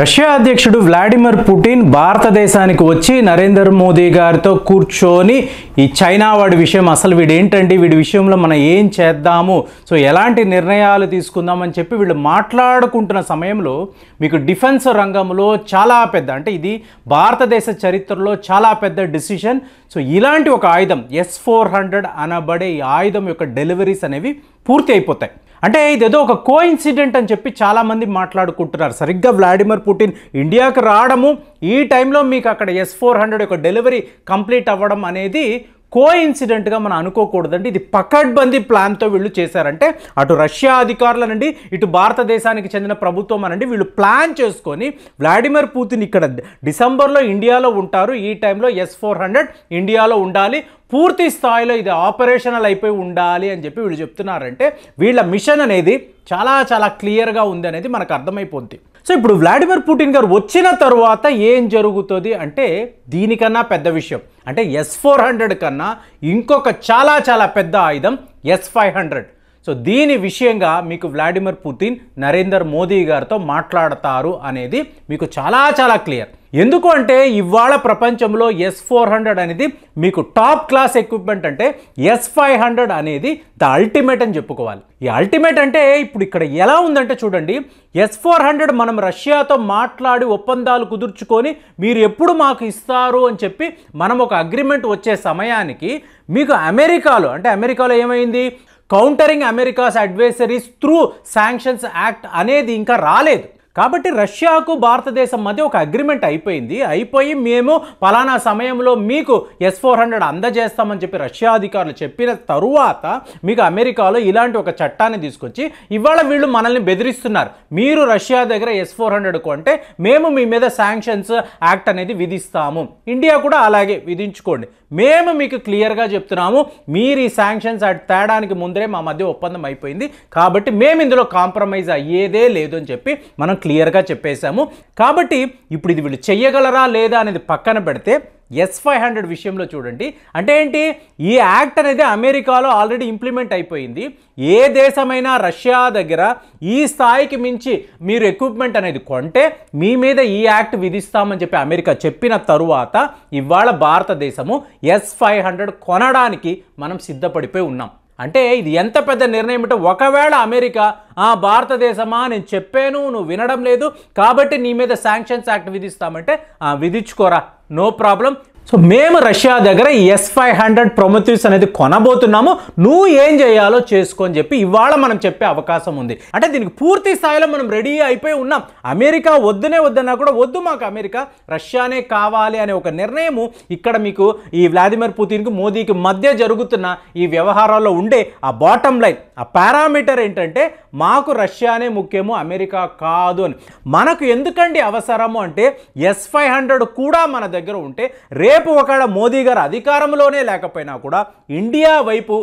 Russia అధ్యక్షుడు Vladimir Putin భారతదేశానికి వచ్చి నరేంద్ర మోదీ గారితో కూర్చొని ఈ చైనా వాడి విషయం అసలు వీడేంటండి వీడి విషయంలో మనం ఏం చేద్దాము సో ఎలాంటి నిర్ణయాలు తీసుకుందామని చెప్పి వీళ్ళు మాట్లాడుకుంటున్న సమయంలో మీకు డిఫెన్స్ రంగంలో చాలా పెద్ద అంటే ఇది భారతదేశ చరిత్రలో చాలా పెద్ద డిసిషన్ సో ఇలాంటి ఒక ఆయుధం ఎస్ ఫోర్ హండ్రెడ్ అనబడే ఈ ఆయుధం యొక్క డెలివరీస్ అనేవి పూర్తి అయిపోతాయి అంటే ఇదేదో ఒక కో ఇన్సిడెంట్ అని చెప్పి చాలామంది మాట్లాడుకుంటున్నారు సరిగ్గా వ్లాడిమిర్ పుటిన్ ఇండియాకు రావడము ఈ టైంలో మీకు అక్కడ ఎస్ ఫోర్ హండ్రెడ్ యొక్క డెలివరీ కంప్లీట్ అవ్వడం అనేది కో ఇన్సిడెంట్గా మనం అనుకోకూడదండి ఇది పకడ్బందీ ప్లాన్తో వీళ్ళు చేశారంటే అటు రష్యా అధికారులనండి ఇటు భారతదేశానికి చెందిన ప్రభుత్వం అనండి వీళ్ళు ప్లాన్ చేసుకొని వ్లాడిమిర్ పూతిన్ ఇక్కడ డిసెంబర్లో ఇండియాలో ఉంటారు ఈ టైంలో ఎస్ ఫోర్ హండ్రెడ్ ఇండియాలో ఉండాలి పూర్తి స్థాయిలో ఇది ఆపరేషనల్ అయిపోయి ఉండాలి అని చెప్పి వీళ్ళు చెప్తున్నారంటే వీళ్ళ మిషన్ అనేది చాలా చాలా క్లియర్గా ఉంది అనేది మనకు అర్థమైపోద్ది సో ఇప్పుడు వ్లాడిమిర్ పుటిన్ గారు వచ్చిన తర్వాత ఏం జరుగుతుంది అంటే దీనికన్నా పెద్ద విషయం అంటే ఎస్ ఫోర్ హండ్రెడ్ కన్నా ఇంకొక చాలా చాలా పెద్ద ఆయుధం ఎస్ ఫైవ్ హండ్రెడ్ సో దీని విషయంగా మీకు వ్లాడిమిర్ పుతిన్ నరేందర్ మోదీ గారితో మాట్లాడతారు అనేది మీకు చాలా చాలా క్లియర్ ఎందుకు అంటే ఇవాళ ప్రపంచంలో ఎస్ ఫోర్ హండ్రెడ్ అనేది మీకు టాప్ క్లాస్ ఎక్విప్మెంట్ అంటే ఎస్ ఫైవ్ హండ్రెడ్ అనేది ద అల్టిమేట్ అని చెప్పుకోవాలి ఈ అల్టిమేట్ అంటే ఇప్పుడు ఇక్కడ ఎలా ఉందంటే చూడండి ఎస్ ఫోర్ హండ్రెడ్ మనం రష్యాతో మాట్లాడి ఒప్పందాలు కుదుర్చుకొని మీరు ఎప్పుడు మాకు ఇస్తారు అని చెప్పి మనం ఒక అగ్రిమెంట్ వచ్చే సమయానికి మీకు అమెరికాలో అంటే అమెరికాలో ఏమైంది countering America's adversaries through sanctions act అనేది ఇంకా రాలేదు కాబట్టి రష్యాకు భారతదేశం మధ్య ఒక అగ్రిమెంట్ అయిపోయింది అయిపోయి మేము పలానా సమయంలో మీకు ఎస్ ఫోర్ హండ్రెడ్ అందజేస్తామని చెప్పి రష్యా అధికారులు చెప్పిన తరువాత మీకు అమెరికాలో ఇలాంటి ఒక చట్టాన్ని తీసుకొచ్చి ఇవాళ వీళ్ళు మనల్ని బెదిరిస్తున్నారు మీరు రష్యా దగ్గర ఎస్ ఫోర్ హండ్రెడ్ కొంటే మేము మీ మీద శాంక్షన్స్ యాక్ట్ అనేది విధిస్తాము ఇండియా కూడా అలాగే విధించుకోండి మేము మీకు క్లియర్గా చెప్తున్నాము మీరు ఈ శాంక్షన్స్ అటు తేడానికి ముందరే మా మధ్య ఒప్పందం అయిపోయింది కాబట్టి మేము ఇందులో కాంప్రమైజ్ అయ్యేదే లేదు అని చెప్పి మనం క్లియర్గా చెప్పేశాము కాబట్టి ఇప్పుడు ఇది వీళ్ళు చెయ్యగలరా లేదా అనేది పక్కన పెడితే ఎస్ ఫైవ్ హండ్రెడ్ విషయంలో చూడండి అంటే ఏంటి ఈ యాక్ట్ అనేది అమెరికాలో ఆల్రెడీ ఇంప్లిమెంట్ అయిపోయింది ఏ దేశమైనా రష్యా దగ్గర ఈ స్థాయికి మించి మీరు ఎక్విప్మెంట్ అనేది కొంటే మీ మీద ఈ యాక్ట్ విధిస్తామని చెప్పి అమెరికా చెప్పిన తరువాత ఇవాళ భారతదేశము ఎస్ ఫైవ్ హండ్రెడ్ కొనడానికి మనం సిద్ధపడిపోయి ఉన్నాం అంటే ఇది ఎంత పెద్ద నిర్ణయం అంటే ఒకవేళ అమెరికా ఆ భారతదేశమా నేను చెప్పాను నువ్వు వినడం లేదు కాబట్టి నీ మీద శాంక్షన్స్ యాక్ట్ విధిస్తామంటే విధించుకోరా నో ప్రాబ్లం సో మేము రష్యా దగ్గర ఎస్ ఫైవ్ హండ్రెడ్ ప్రొమెథ్యూస్ అనేది కొనబోతున్నాము నువ్వు ఏం చేయాలో చేసుకొని చెప్పి ఇవాళ మనం చెప్పే అవకాశం ఉంది అంటే దీనికి పూర్తి స్థాయిలో మనం రెడీ అయిపోయి ఉన్నాం అమెరికా వద్దునే వద్దన్నా కూడా వద్దు మాకు అమెరికా రష్యానే కావాలి అనే ఒక నిర్ణయము ఇక్కడ మీకు ఈ వ్లాదిమిర్ పుతిన్కి మోదీకి మధ్య జరుగుతున్న ఈ వ్యవహారాల్లో ఉండే ఆ బాటమ్ లైన్ ఆ పారామీటర్ ఏంటంటే మాకు రష్యానే ముఖ్యము అమెరికా కాదు అని మనకు ఎందుకండి అవసరము అంటే ఎస్ ఫైవ్ హండ్రెడ్ కూడా మన దగ్గర ఉంటే రే రేపు ఒకవేళ మోదీ గారు అధికారంలోనే లేకపోయినా కూడా ఇండియా వైపు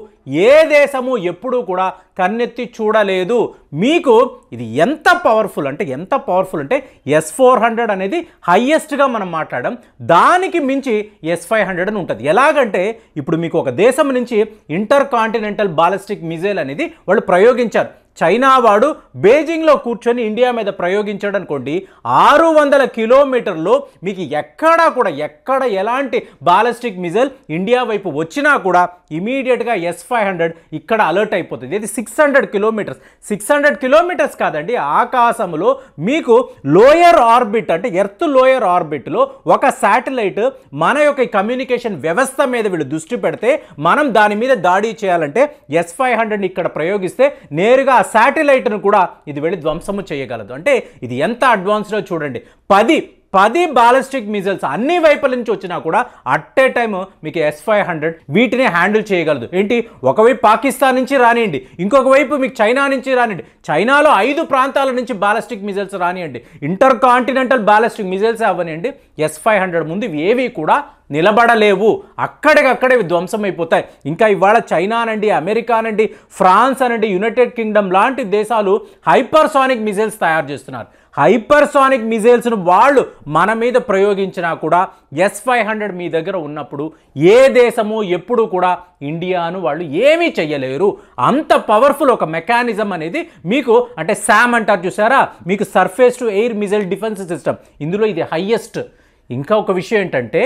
ఏ దేశము ఎప్పుడూ కూడా కన్నెత్తి చూడలేదు మీకు ఇది ఎంత పవర్ఫుల్ అంటే ఎంత పవర్ఫుల్ అంటే ఎస్ ఫోర్ హండ్రెడ్ అనేది హయ్యెస్ట్గా మనం మాట్లాడడం దానికి మించి ఎస్ ఫైవ్ హండ్రెడ్ అని ఉంటుంది ఎలాగంటే ఇప్పుడు మీకు ఒక దేశం నుంచి ఇంటర్ కాంటినెంటల్ బాలిస్టిక్ మిజైల్ అనేది వాళ్ళు ప్రయోగించారు చైనా వాడు బీజింగ్లో కూర్చొని ఇండియా మీద ప్రయోగించాడు అనుకోండి ఆరు వందల కిలోమీటర్లు మీకు ఎక్కడా కూడా ఎక్కడ ఎలాంటి బాలిస్టిక్ మిజైల్ ఇండియా వైపు వచ్చినా కూడా ఇమీడియట్గా ఎస్ ఫైవ్ హండ్రెడ్ ఇక్కడ అలర్ట్ అయిపోతుంది ఇది six hundred kilometres six hundred kilometres కాదండి ఆకాశంలో మీకు లోయర్ ఆర్బిట్ అంటే ఎర్త్ లోయర్ ఆర్బిట్లో ఒక శాటిలైట్ మన యొక్క కమ్యూనికేషన్ వ్యవస్థ మీద వీళ్ళు దృష్టి పెడితే మనం దాని మీద దాడి చేయాలంటే ఎస్ ఫైవ్ హండ్రెడ్ ఇక్కడ ప్రయోగిస్తే నేరుగా శాటిలైట్ను కూడా ఇది వెళ్ళి ధ్వంసము చేయగలదు అంటే ఇది ఎంత అడ్వాన్స్డో చూడండి పది పది బాలిస్టిక్ మిజైల్స్ అన్ని వైపుల నుంచి వచ్చినా కూడా అట్ ఏ టైమ్ మీకు ఎస్ ఫైవ్ హండ్రెడ్ వీటిని హ్యాండిల్ చేయగలదు ఏంటి ఒకవైపు పాకిస్తాన్ నుంచి రానియండి ఇంకొక వైపు మీకు చైనా నుంచి రానియండి చైనాలో ఐదు ప్రాంతాల నుంచి బాలిస్టిక్ మిజైల్స్ రానియండి ఇంటర్ కాంటినెంటల్ బాలిస్టిక్ మిజైల్స్ అవ్వనియండి ఎస్ ఫైవ్ హండ్రెడ్ ముందు ఏవి కూడా నిలబడలేవు అక్కడికక్కడే ధ్వంసం అయిపోతాయి ఇంకా ఇవాళ చైనా అనండి అమెరికా అనండి ఫ్రాన్స్ అనండి యునైటెడ్ కింగ్డమ్ లాంటి దేశాలు హైపర్సానిక్ మిజైల్స్ తయారు చేస్తున్నారు హైపర్సానిక్ మిజైల్స్ను వాళ్ళు మన మీద ప్రయోగించినా కూడా ఎస్ ఫైవ్ హండ్రెడ్ మీ దగ్గర ఉన్నప్పుడు ఏ దేశము ఎప్పుడు కూడా ఇండియాను వాళ్ళు ఏమీ చెయ్యలేరు అంత పవర్ఫుల్ ఒక మెకానిజం అనేది మీకు అంటే శామ్ అంటారు చూసారా మీకు surface to air missile defence system ఇందులో ఇది హయ్యెస్ట్ ఇంకా ఒక విషయం ఏంటంటే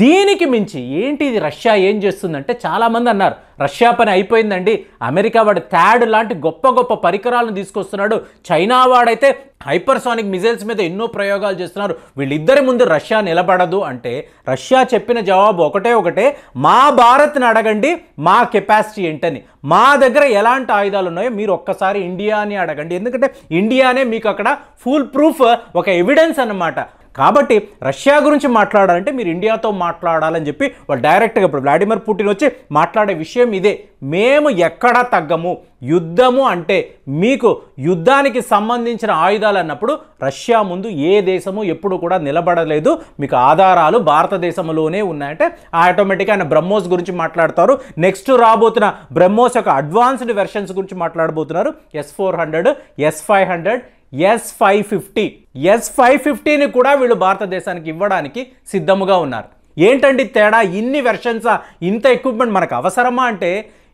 దీనికి మించి ఏంటి ఇది రష్యా ఏం చేస్తుందంటే చాలామంది అన్నారు రష్యా పని అయిపోయిందండి అమెరికా వాడు థ్యాడ్ లాంటి గొప్ప గొప్ప పరికరాలను తీసుకొస్తున్నాడు చైనా వాడైతే హైపర్సానిక్ మిజైల్స్ మీద ఎన్నో ప్రయోగాలు చేస్తున్నారు వీళ్ళిద్దరి ముందు రష్యా నిలబడదు అంటే రష్యా చెప్పిన జవాబు ఒకటే ఒకటే మా భారత్ని అడగండి మా కెపాసిటీ ఏంటని మా దగ్గర ఎలాంటి ఆయుధాలు ఉన్నాయో మీరు ఒక్కసారి ఇండియాని అడగండి ఎందుకంటే ఇండియానే మీకు అక్కడ ఫుల్ ప్రూఫ్ ఒక ఎవిడెన్స్ అనమాట కాబట్టి రష్యా గురించి మాట్లాడాలంటే మీరు ఇండియాతో మాట్లాడాలని చెప్పి వాళ్ళు డైరెక్ట్గా ఇప్పుడు వ్లాడిమిర్ పుటిన్ వచ్చి మాట్లాడే విషయం ఇదే మేము ఎక్కడ తగ్గము యుద్ధము అంటే మీకు యుద్ధానికి సంబంధించిన ఆయుధాలు అన్నప్పుడు రష్యా ముందు ఏ దేశము ఎప్పుడు కూడా నిలబడలేదు మీకు ఆధారాలు భారతదేశంలోనే ఉన్నాయంటే ఆటోమేటిక్గా ఆయన బ్రహ్మోస్ గురించి మాట్లాడతారు నెక్స్ట్ రాబోతున్న బ్రహ్మోస్ యొక్క అడ్వాన్స్డ్ వెర్షన్స్ గురించి మాట్లాడబోతున్నారు S four hundred S five hundred S five fifty S five ఫిఫ్టీని కూడా వీళ్ళు భారతదేశానికి ఇవ్వడానికి సిద్ధముగా ఉన్నారు ఏంటండి తేడా ఇన్ని వెర్షన్సా ఇంత ఎక్విప్మెంట్ మనకు అవసరమా అంటే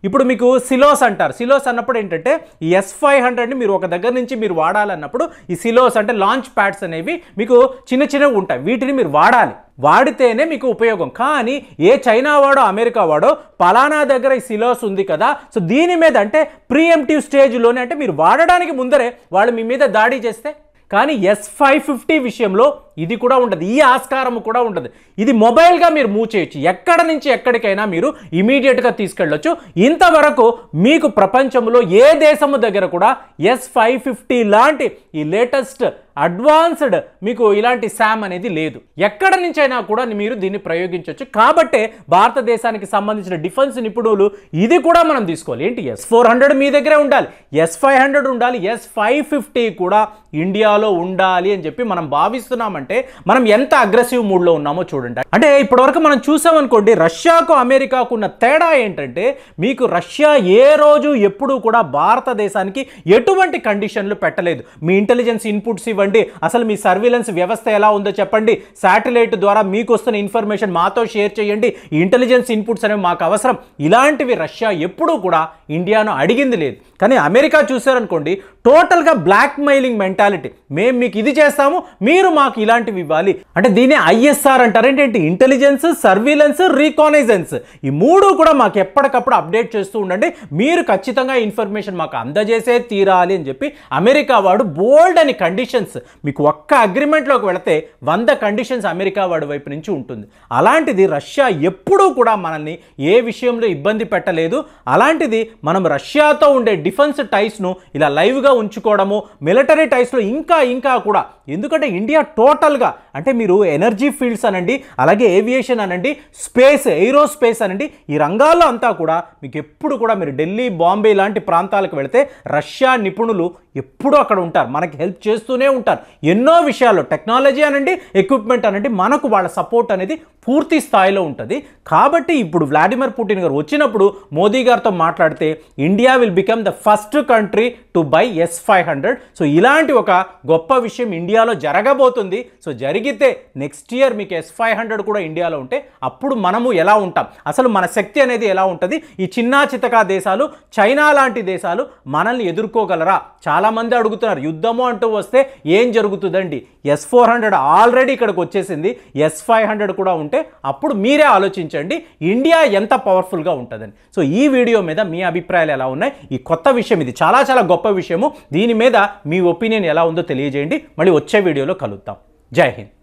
ఇప్పుడు మీకు సిలోస్ అంటారు సిలోస్ అన్నప్పుడు ఏంటంటే ఎస్ ఫైవ్ హండ్రెడ్ని మీరు ఒక దగ్గర నుంచి మీరు వాడాలన్నప్పుడు ఈ సిలోస్ అంటే లాంచ్ ప్యాడ్స్ అనేవి మీకు చిన్న చిన్నవి ఉంటాయి వీటిని మీరు వాడాలి వాడితేనే మీకు ఉపయోగం కానీ ఏ చైనా వాడో అమెరికా వాడో పలానా దగ్గర ఈ సిలోస్ ఉంది కదా సో దీని మీద అంటే ప్రీఎంటివ్ స్టేజ్లోనే అంటే మీరు వాడడానికి ముందరే వాళ్ళు మీ మీద దాడి చేస్తే కానీ ఎస్ ఫైవ్ ఫిఫ్టీ విషయంలో ఇది కూడా ఉండదు ఈ ఆస్కారం కూడా ఉండదు ఇది మొబైల్గా మీరు మూవ్ చేయొచ్చు ఎక్కడ నుంచి ఎక్కడికైనా మీరు ఇమీడియట్గా తీసుకెళ్ళొచ్చు ఇంతవరకు మీకు ప్రపంచంలో ఏ దేశము దగ్గర కూడా ఎస్ ఫైవ్ ఫిఫ్టీ లాంటి ఈ లేటెస్ట్ అడ్వాన్స్డ్ మీకు ఇలాంటి శామ్ అనేది లేదు ఎక్కడ నుంచైనా కూడా మీరు దీన్ని ప్రయోగించవచ్చు కాబట్టే భారతదేశానికి సంబంధించిన డిఫెన్స్ నిపుణులు ఇది కూడా మనం తీసుకోవాలి ఏంటి ఎస్ ఫోర్ హండ్రెడ్ మీ దగ్గరే ఉండాలి ఎస్ ఫైవ్ హండ్రెడ్ ఉండాలి ఎస్ ఫైవ్ ఫిఫ్టీ కూడా ఇండియాలో ఉండాలి అని చెప్పి మనం భావిస్తున్నామంటే అంటే మనం ఎంత అగ్రెసివ్ మూడ్లో ఉన్నామో చూడండి అంటే ఇప్పటివరకు మనం చూసామనుకోండి రష్యాకు అమెరికాకు ఉన్న తేడా ఏంటంటే మీకు రష్యా ఏ రోజు ఎప్పుడూ కూడా భారతదేశానికి ఎటువంటి కండిషన్లు పెట్టలేదు మీ ఇంటెలిజెన్స్ ఇన్పుట్స్ ఇవ్వండి అసలు మీ సర్వీలెన్స్ వ్యవస్థ ఎలా ఉందో చెప్పండి శాటిలైట్ ద్వారా మీకు వస్తున్న ఇన్ఫర్మేషన్ మాతో షేర్ చేయండి ఇంటెలిజెన్స్ ఇన్పుట్స్ అనేవి మాకు అవసరం ఇలాంటివి రష్యా ఎప్పుడూ కూడా ఇండియాను అడిగింది లేదు కానీ అమెరికా చూసారనుకోండి టోటల్గా బ్లాక్ మైలింగ్ మెంటాలిటీ మేము మీకు ఇది చేస్తాము మీరు మాకు ఇలాంటివి ఇవ్వాలి అంటే దీన్ని ఐఎస్ఆర్ అంటారు ఏంటంటే ఇంటెలిజెన్స్ సర్వీలెన్స్ రీకానైజెన్స్ ఈ మూడు కూడా మాకు ఎప్పటికప్పుడు అప్డేట్ చేస్తూ ఉండండి మీరు ఖచ్చితంగా ఇన్ఫర్మేషన్ మాకు అందజేసే తీరాలి అని చెప్పి అమెరికా వాడు బోల్డ్ అని కండిషన్స్ మీకు ఒక్క అగ్రిమెంట్లోకి వెళితే వంద కండిషన్స్ అమెరికా వాడు వైపు నుంచి ఉంటుంది అలాంటిది రష్యా ఎప్పుడూ కూడా మనల్ని ఏ విషయంలో ఇబ్బంది పెట్టలేదు అలాంటిది మనం రష్యాతో ఉండే డిఫెన్స్ టైస్ను ఇలా లైవ్గా లో ఉంచుకోవడము మిలిటరీ టైస్లో ఇంకా ఇంకా కూడా ఎందుకంటే ఇండియా టోటల్గా అంటే మీరు ఎనర్జీ ఫీల్డ్స్ అనండి అలాగే ఏవియేషన్ అనండి స్పేస్ ఎయిరోస్పేస్ అనండి ఈ రంగాల్లో అంతా కూడా మీకు ఎప్పుడు కూడా మీరు ఢిల్లీ బాంబే లాంటి ప్రాంతాలకు వెళితే రష్యా నిపుణులు ఎప్పుడూ అక్కడ ఉంటారు మనకి హెల్ప్ చేస్తూనే ఉంటారు ఎన్నో విషయాల్లో టెక్నాలజీ అనండి ఎక్విప్మెంట్ అనండి మనకు వాళ్ళ సపోర్ట్ అనేది పూర్తి స్థాయిలో ఉంటుంది కాబట్టి ఇప్పుడు వ్లాడిమిర్ పుటిన్ గారు వచ్చినప్పుడు మోదీ గారితో మాట్లాడితే India will become the first country to buy S five hundred so ఇలాంటి ఒక గొప్ప విషయం ఇండియాలో జరగబోతుంది సో జరిగితే నెక్స్ట్ ఇయర్ మీకు ఎస్ ఫైవ్ హండ్రెడ్ కూడా ఇండియాలో ఉంటే అప్పుడు మనము ఎలా ఉంటాం అసలు మన శక్తి అనేది ఎలా ఉంటుంది ఈ చిన్నా చితకా దేశాలు చైనా లాంటి దేశాలు మనల్ని ఎదుర్కోగలరా చాలామంది అడుగుతున్నారు యుద్ధము అంటూ వస్తే ఏం జరుగుతుందండి ఎస్ ఫోర్ హండ్రెడ్ ఆల్రెడీ ఇక్కడికి వచ్చేసింది ఎస్ ఫైవ్ హండ్రెడ్ కూడా ఉంటుంది ఉంటే అప్పుడు మీరే ఆలోచించండి ఇండియా ఎంత పవర్ఫుల్గా ఉంటుందని సో ఈ వీడియో మీద మీ అభిప్రాయాలు ఎలా ఉన్నాయి ఈ కొత్త విషయం ఇది చాలా చాలా గొప్ప విషయము దీని మీద మీ ఒపీనియన్ ఎలా ఉందో తెలియజేయండి మళ్ళీ వచ్చే వీడియోలో కలుద్దాం జై హింద్